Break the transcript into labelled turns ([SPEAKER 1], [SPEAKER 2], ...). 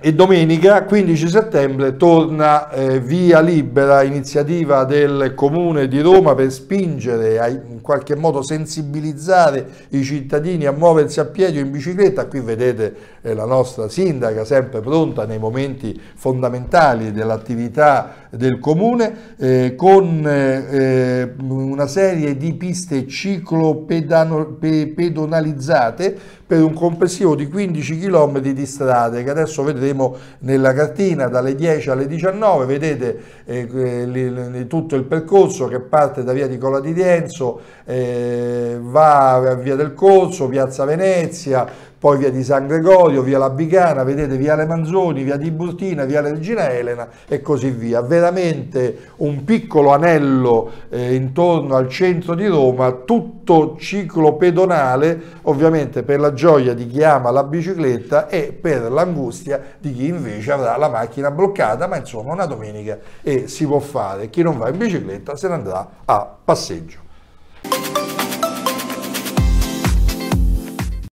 [SPEAKER 1] E domenica 15 settembre torna eh, via libera iniziativa del Comune di Roma per spingere, a, in qualche modo sensibilizzare i cittadini a muoversi a piedi o in bicicletta. Qui vedete eh, la nostra sindaca sempre pronta nei momenti fondamentali dell'attività del comune eh, con eh, eh una serie di piste ciclopedonalizzate per un complessivo di 15 km di strade che adesso vedremo nella cartina dalle 10 alle 19 vedete eh, eh li, tutto il percorso che parte da via di Cola di Rienzo eh, va a via del Corso, piazza Venezia poi via di San Gregorio, via La Labicana, vedete via Le Manzoni, via di Burtina, via Regina Elena e così via. Veramente un piccolo anello eh, intorno al centro di Roma, tutto ciclo pedonale, ovviamente per la gioia di chi ama la bicicletta e per l'angustia di chi invece avrà la macchina bloccata, ma insomma una domenica e si può fare. Chi non va in bicicletta se ne andrà a passeggio.